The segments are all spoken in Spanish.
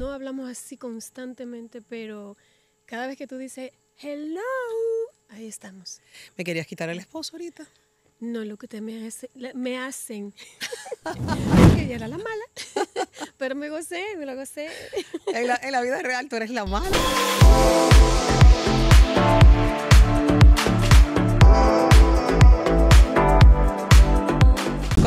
no hablamos así constantemente, pero cada vez que tú dices hello, ahí estamos. ¿Me querías quitar el esposo ahorita? No, lo que te me, me hacen. que era la mala, pero me gocé, me lo gocé. en la vida real tú eres la mala.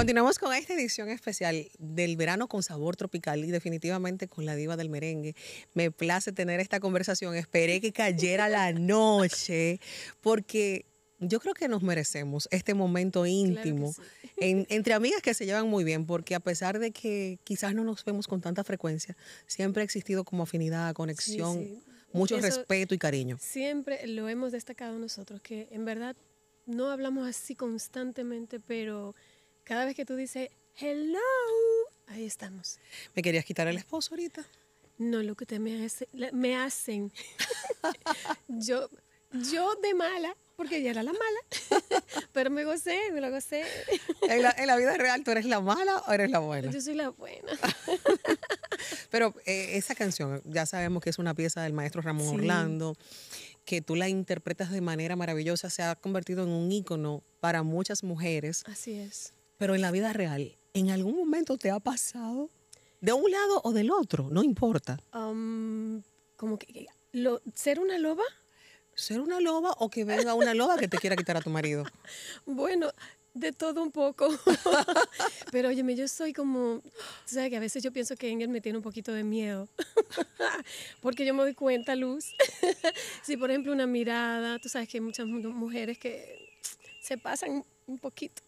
Continuamos con esta edición especial del verano con sabor tropical y definitivamente con la diva del merengue. Me place tener esta conversación. Esperé que cayera la noche porque yo creo que nos merecemos este momento íntimo entre amigas que se llevan muy bien, porque a pesar de que quizás no nos vemos con tanta frecuencia, siempre ha existido como afinidad, conexión, mucho respeto y cariño. Siempre lo hemos destacado nosotros, que en verdad no hablamos así constantemente, pero cada vez que tú dices hello, ahí estamos. ¿Me querías quitar el eh, esposo ahorita? No, lo que te me, hace, me hacen. yo, yo de mala, porque ella era la mala, pero me gocé, me lo gocé. en, la, vida real, ¿tú eres la mala o eres la buena? Yo soy la buena. pero eh, esa canción, ya sabemos que es una pieza del maestro Ramón Orlando que tú la interpretas de manera maravillosa, se ha convertido en un ícono para muchas mujeres. Así es. Pero en la vida real, ¿en algún momento te ha pasado? De un lado o del otro, no importa. como que, lo, ¿Ser una loba? ¿Ser una loba o que venga una loba que te quiera quitar a tu marido? bueno, de todo un poco. Pero oye, yo soy como, sabes que a veces yo pienso que Engel me tiene un poquito de miedo. Porque yo me doy cuenta, Luz, si por ejemplo una mirada, tú sabes que hay muchas mujeres que se pasan un poquito.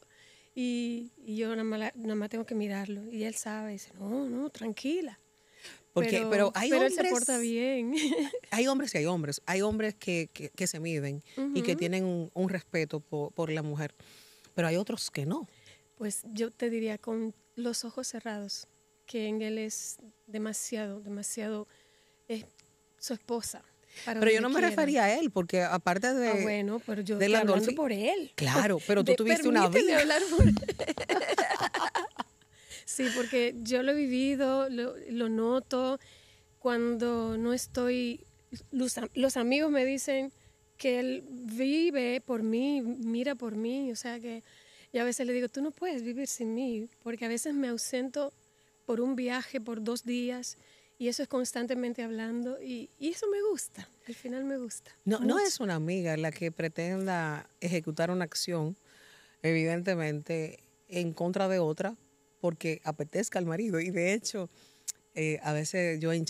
Y, yo nada más, tengo que mirarlo. Y él sabe, dice, no, no, tranquila. Porque, pero, él se porta bien. hay hombres y hay hombres. Hay hombres que, se miden y que tienen un, respeto por, la mujer. Pero hay otros que no. Pues yo te diría con los ojos cerrados, que en él es demasiado, demasiado. Es su esposa pero yo no me refería a él, porque aparte ah, de. Ah, bueno, pero yo por él. Claro, pero tú tuviste una vida. hablar por él. sí, porque yo lo he vivido, lo, noto. Cuando no estoy. Los, los, amigos me dicen que él vive por mí, mira por mí, o sea que. Y a veces le digo, tú no puedes vivir sin mí, porque a veces me ausento por un viaje, por dos días y eso es constantemente hablando y, eso me gusta, al final me gusta. No, no es una amiga la que pretenda ejecutar una acción, evidentemente, en contra de otra porque apetezca al marido. Y de hecho, eh, a veces yo en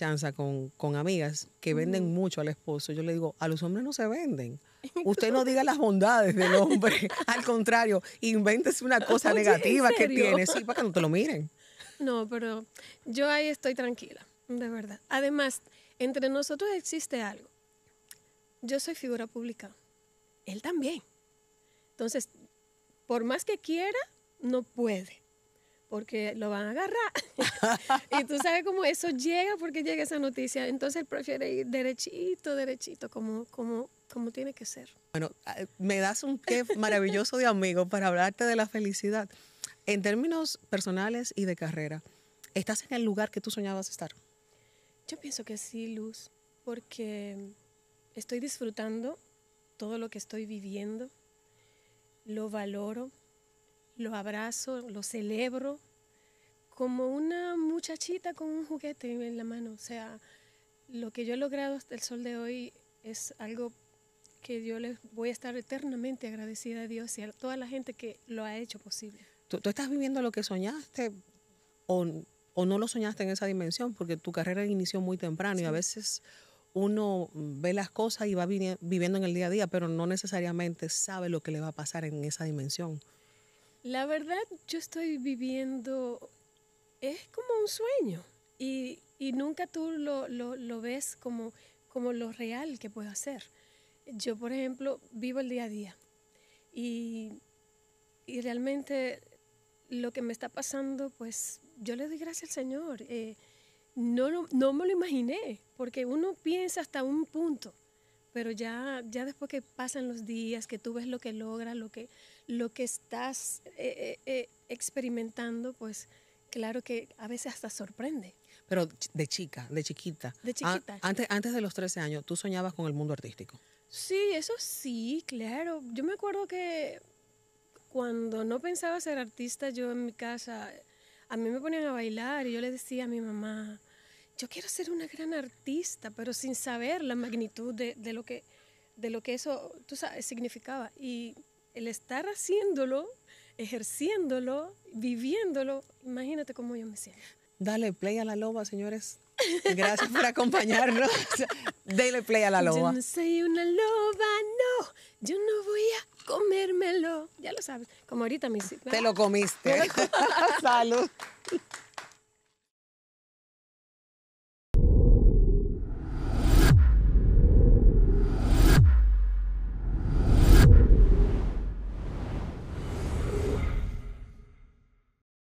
con, amigas que venden mucho al esposo, yo le digo, a los hombres no se venden. Usted no diga las bondades del hombre, al contrario, invéntese una cosa negativa que tiene, sí, para que no te lo miren. No, pero yo ahí estoy tranquila. De verdad. Además, entre nosotros existe algo. Yo soy figura pública. Él también. Entonces, por más que quiera, no puede. Porque lo van a agarrar. y tú sabes cómo eso llega porque llega esa noticia. Entonces él prefiere ir derechito, derechito, como, como, como tiene que ser. Bueno, ah, me das un qué maravilloso de amigo para hablarte de la felicidad. En términos personales y de carrera, ¿estás en el lugar que tú soñabas estar? Yo pienso que sí, Luz, porque estoy disfrutando todo lo que estoy viviendo, lo valoro, lo abrazo, lo celebro, como una muchachita con un juguete en la mano. O sea, lo que yo he logrado hasta el sol de hoy es algo que yo les voy a estar eternamente agradecida a Dios y a toda la gente que lo ha hecho posible. ¿Tú, tú estás viviendo lo que soñaste o o no lo soñaste en esa dimensión, porque tu carrera inició muy temprano y a veces uno ve las cosas y va viviendo en el día a día, pero no necesariamente sabe lo que le va a pasar en esa dimensión. La verdad, yo estoy viviendo, es como un sueño y, nunca tú lo, ves como, como lo real que puedo hacer. Yo, por ejemplo, vivo el día a día y, y realmente lo que me está pasando, pues yo le doy gracias al Señor. Eh, no, no, me lo imaginé, porque uno piensa hasta un punto, pero ya, ya después que pasan los días, que tú ves lo que logras, lo que, lo que estás eh, eh, experimentando, pues claro que a veces hasta sorprende. Pero de chica, de chiquita. De ah, chiquita. antes, antes de los 13 años, ¿tú soñabas con el mundo artístico? Sí, eso sí, claro. Yo me acuerdo que cuando no pensaba ser artista, yo en mi casa, a mí me ponían a bailar y yo le decía a mi mamá, yo quiero ser una gran artista, pero sin saber la magnitud de, lo, que, de lo que eso tú sabes, significaba. Y el estar haciéndolo, ejerciéndolo, viviéndolo, imagínate cómo yo me siento. Dale play a la loba, señores. Gracias por acompañarnos. Dale play a la loba. Yo no soy una loba, no yo no voy a comérmelo. Ya lo sabes, como ahorita hiciste. Te lo comiste. Salud.